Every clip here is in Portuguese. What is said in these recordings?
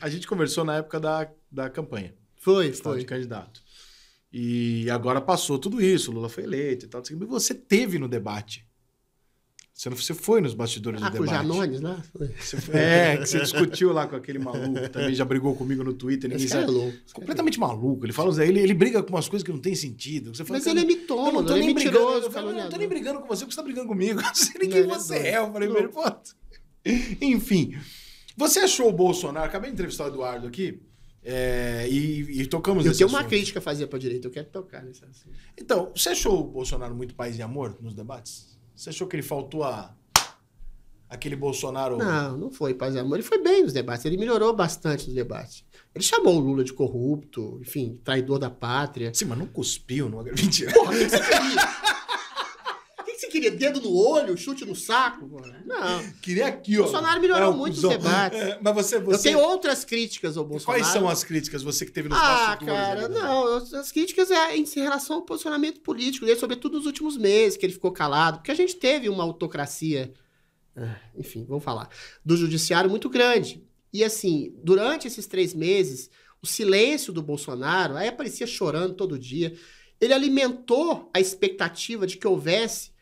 A gente conversou na época da, da campanha. Foi, foi. De candidato. E agora passou tudo isso, Lula foi eleito e tal. E você teve no debate. Você, não, você foi nos bastidores ah, do debate. Ah, com o Janones, né? Foi, é, que você discutiu lá com aquele maluco, também já brigou comigo no Twitter. Ninguém sabe. É louco. É Completamente é louco. maluco. Ele fala, ele, ele briga com umas coisas que não tem sentido. Você fala, Mas ele é mitômano, ele é mentiroso. Brigando, eu, não tô nem brigando com você, porque você tá brigando comigo. Eu não sei nem não, quem você é. é. Eu falei, pô. Enfim. Você achou o Bolsonaro? Acabei de entrevistar o Eduardo aqui. É, e, e, tocamos Eu tenho assunto. uma crítica a fazer para direita, eu quero tocar nesse assunto. Então, você achou o Bolsonaro muito paz e amor nos debates? Você achou que ele faltou a aquele Bolsonaro. Não, não foi paz e amor. Ele foi bem nos debates. Ele melhorou bastante nos debates. Ele chamou o Lula de corrupto, enfim, traidor da pátria. Sim, mas não cuspiu, não. Mentira. Porra, queria? Dedo no olho, chute no saco? Não. Queria aqui, ó. O Bolsonaro melhorou é, muito os debates. É, mas você, você... Eu tenho outras críticas ao Bolsonaro. Quais são as críticas você que teve nos Ah, cara, né? não. As críticas é em relação ao posicionamento político dele, sobretudo nos últimos meses, que ele ficou calado. Porque a gente teve uma autocracia, é, enfim, vamos falar, do judiciário muito grande. E assim, durante esses três meses, o silêncio do Bolsonaro, aí aparecia chorando todo dia. Ele alimentou a expectativa de que houvesse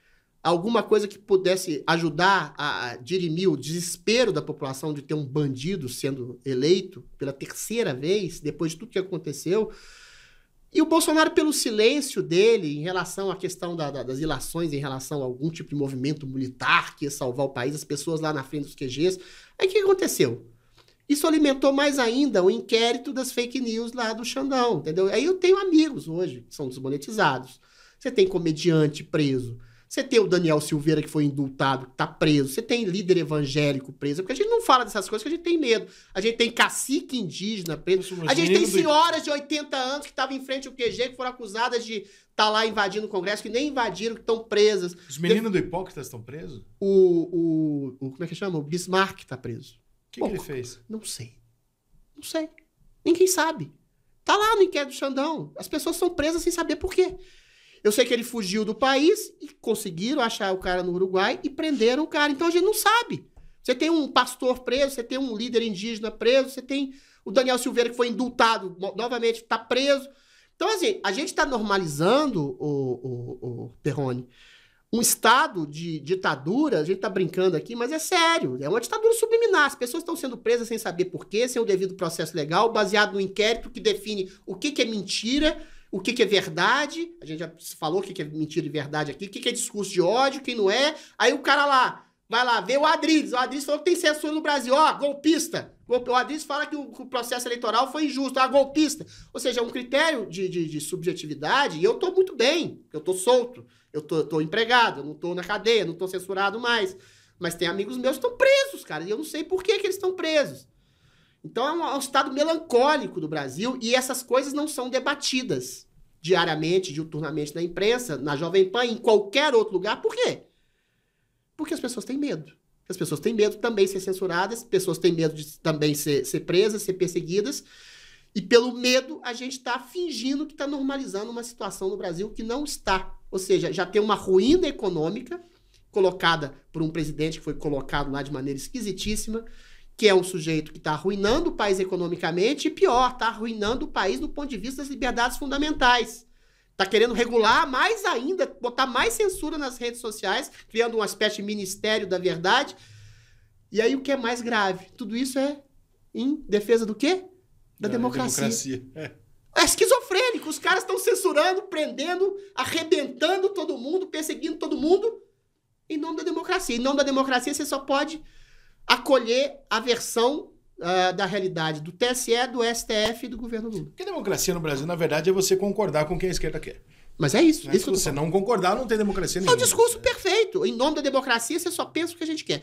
alguma coisa que pudesse ajudar a dirimir o desespero da população de ter um bandido sendo eleito pela terceira vez, depois de tudo que aconteceu. E o Bolsonaro, pelo silêncio dele em relação à questão da, da, das ilações, em relação a algum tipo de movimento militar que ia salvar o país, as pessoas lá na frente dos QGs. Aí o que aconteceu? Isso alimentou mais ainda o inquérito das fake news lá do Xandão, entendeu? Aí eu tenho amigos hoje que são desmonetizados. Você tem comediante preso. Você tem o Daniel Silveira que foi indultado, que está preso. Você tem líder evangélico preso. É porque a gente não fala dessas coisas que a gente tem medo. A gente tem cacique indígena preso. a gente tem senhoras de 80 anos que estavam em frente ao QG, que foram acusadas de estar tá lá invadindo o Congresso, que nem invadiram, que estão presas. Os meninos de... do Hipócritas estão presos? O, o, o, Como é que chama? O Bismarck está preso. O que, que ele fez? Não sei. Não sei. Ninguém sabe. Tá lá no inquérito do Xandão. As pessoas são presas sem saber por quê. Eu sei que ele fugiu do país e conseguiram achar o cara no Uruguai e prenderam o cara. Então a gente não sabe. Você tem um pastor preso, você tem um líder indígena preso, você tem o Daniel Silveira que foi indultado, novamente está preso. Então, assim, a gente está normalizando, o, o, o Perrone, um estado de ditadura, a gente está brincando aqui, mas é sério, é uma ditadura subliminar. As pessoas estão sendo presas sem saber porquê, sem o devido processo legal, baseado no inquérito que define o que, que é mentira o que, que, é verdade, a gente já falou o que, que é mentira e verdade aqui, o que, que, é discurso de ódio, quem não é. Aí o cara lá, vai lá, vê o Adriles, o Adriles falou que tem censura no Brasil, ó, golpista. O Adriles fala que o, que o processo eleitoral foi injusto, ó, golpista. Ou seja, é um critério de, de, de subjetividade, e eu tô muito bem, eu tô solto, eu tô, tô empregado, eu não tô na cadeia, não tô censurado mais. Mas tem amigos meus que estão presos, cara, e eu não sei por que, que eles estão presos. Então é um, é um estado melancólico do Brasil e essas coisas não são debatidas diariamente, diuturnamente na imprensa, na Jovem Pan, em qualquer outro lugar. Por quê? Porque as pessoas têm medo. As pessoas têm medo também de ser censuradas, pessoas têm medo de também ser, ser presas, ser perseguidas. E pelo medo, a gente está fingindo que está normalizando uma situação no Brasil que não está. Ou seja, já tem uma ruína econômica colocada por um presidente que foi colocado lá de maneira esquisitíssima que é um sujeito que está arruinando o país economicamente e, pior, está arruinando o país do ponto de vista das liberdades fundamentais. Está querendo regular mais ainda, botar mais censura nas redes sociais, criando uma espécie de ministério da verdade. E aí o que é mais grave? Tudo isso é em defesa do quê? Da, democracia. democracia. É. é esquizofrênico. Os caras estão censurando, prendendo, arrebentando todo mundo, perseguindo todo mundo em nome da democracia. Em nome da democracia, você só pode acolher a versão uh, da realidade do TSE, do STF e do governo Lula. Porque democracia no Brasil, na verdade, é você concordar com quem a esquerda quer. Mas é isso. é se você não concordar, não tem democracia é nenhuma. É um discurso perfeito. Em nome da democracia, você só pensa o que a gente quer.